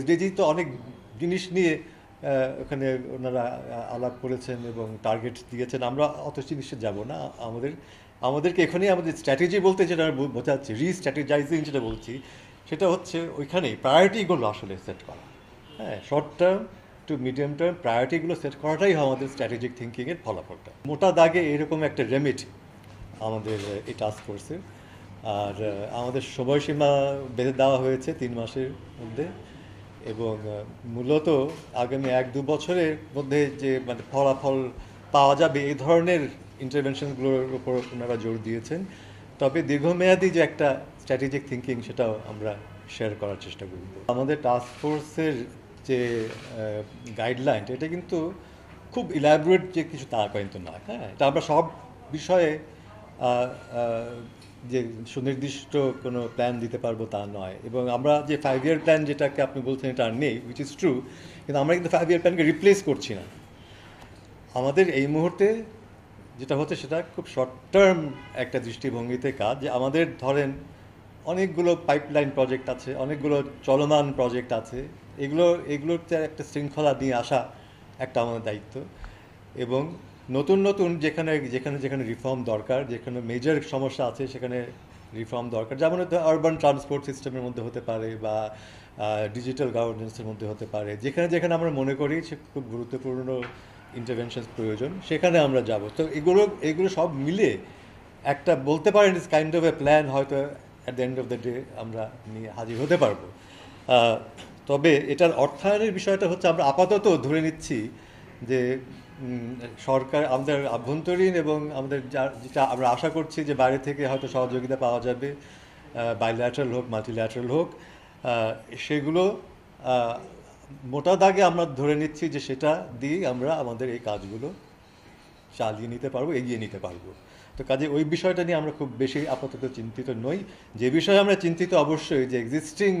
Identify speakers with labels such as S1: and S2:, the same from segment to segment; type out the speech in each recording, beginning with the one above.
S1: SDG তো অনেক জিনিস নিয়ে ওখানে ওনারা আলাপ করেছেন এবং টার্গেট দিয়েছেন আমরা অত জিনিসে যাব না আমাদের আমাদেরকে এখানেই আমাদের স্ট্র্যাটেজি বলতে যেটা আমি বোঝাচ্ছি রি স্ট্র্যাটেজাইজিং যেটা বলছি সেটা হচ্ছে ওইখানেই প্রায়োরিটিগুলো আসলে সেট করা হ্যাঁ short term to medium term প্রায়োরিটিগুলো সেট করাটাই হয় আমাদের স্ট্র্যাটেজিক থিঙ্কিংয়ের ফলাফলটা মোটা দাগে এরকম একটা রেমিট আমাদের এই টাস্ক ফোর্সের আর আমাদের সময়সীমা বেঁধে দেওয়া হয়েছে তিন মাসের মধ্যে এবং মূলত আগামী এক দু বছরের মধ্যে যে মানে ফলাফল পাওয়া যাবে এই ধরনের ইন্টারভেনশনগুলোর উপর ওনারা জোর দিয়েছেন তবে দীর্ঘমেয়াদী যে একটা স্ট্র্যাটেজিক থিঙ্কিং সেটাও আমরা শেয়ার করার চেষ্টা করব আমাদের টাস্ক ফোর্সের যে গাইডলাইন এটা কিন্তু খুব ইলাবোরেট যে কিছু তা কিন্তু না হ্যাঁ এটা আমরা সব বিষয়ে যে সুনির্দিষ্ট কোনো প্ল্যান দিতে পারবো তা নয় এবং আমরা যে ফাইভ ইয়ার প্ল্যান যেটাকে আপনি বলছেন এটা আর নেই উইচ ইজ ট্রু কিন্তু আমরা কিন্তু ফাইভ ইয়ার প্ল্যানকে রিপ্লেস করছি না আমাদের এই মুহূর্তে যেটা হচ্ছে সেটা খুব শর্ট টার্ম একটা দৃষ্টিভঙ্গিতে কাজ যে আমাদের ধরেন অনেকগুলো পাইপলাইন প্রজেক্ট আছে অনেকগুলো চলমান প্রজেক্ট আছে এগুলো এগুলোতে একটা শৃঙ্খলা নিয়ে আসা একটা আমাদের দায়িত্ব এবং নতুন নতুন যেখানে যেখানে যেখানে রিফর্ম দরকার যেখানে মেজর সমস্যা আছে সেখানে রিফর্ম দরকার যেমন আরবান ট্রান্সপোর্ট সিস্টেমের মধ্যে হতে পারে বা ডিজিটাল গভর্নেন্সের মধ্যে হতে পারে যেখানে যেখানে আমরা মনে করি সে খুব গুরুত্বপূর্ণ ইন্টারভেনশন প্রয়োজন সেখানে আমরা যাব তো এগুলো এগুলো সব মিলে একটা বলতে পারেন is kind of a plan হয়তো at the end of the day আমরা নিয়ে হাজির হতে পারবো তবে এটার অর্থায়নের বিষয়টা হচ্ছে আমরা আপাতত ধরে নিচ্ছি যে সরকার আমাদের আভ্যন্তরীণ এবং আমাদের যেটা আমরা আশা করছি যে বাইরে থেকে হয়তো সহযোগিতা পাওয়া যাবে বাইল্যাটারাল হোক মাল্টিল্যাটারাল হোক সেগুলো মোটা দাগে আমরা ধরে নিচ্ছি যে সেটা দিয়ে আমরা আমাদের এই কাজগুলো চালিয়ে নিতে পারবো এগিয়ে নিতে পারবো তো কাজে ওই বিষয়টা নিয়ে আমরা খুব বেশি আপাতত চিন্তিত নই যে বিষয়ে আমরা চিন্তিত অবশ্যই যে এক্সিস্টিং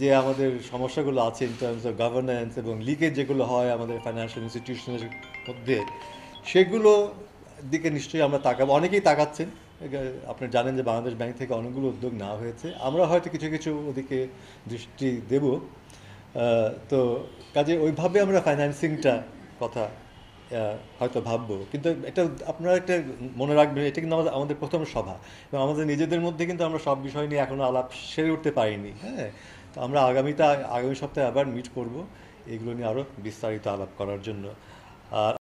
S1: যে আমাদের সমস্যাগুলো আছে ইন টার্মস অফ গভর্নেন্স এবং লিকেজ যেগুলো হয় আমাদের ফাইন্যান্সিয়াল ইনস্টিটিউশনের মধ্যে সেগুলো দিকে নিশ্চয়ই আমরা তাকাবো অনেকেই তাকাচ্ছেন আপনি জানেন যে বাংলাদেশ ব্যাংক থেকে অনেকগুলো উদ্যোগ নেওয়া হয়েছে আমরা হয়তো কিছু কিছু ওদিকে দৃষ্টি দেব তো কাজে ওইভাবে আমরা ফাইন্যান্সিংটা কথা হয়তো ভাববো কিন্তু এটা আপনারা একটা মনে রাখবেন এটা কিন্তু আমাদের আমাদের প্রথম সভা এবং আমাদের নিজেদের মধ্যে কিন্তু আমরা সব বিষয় নিয়ে এখনও আলাপ সেরে উঠতে পারিনি হ্যাঁ তো আমরা আগামীতে আগামী সপ্তাহে আবার মিট করব এগুলো নিয়ে আরও বিস্তারিত আলাপ করার জন্য আর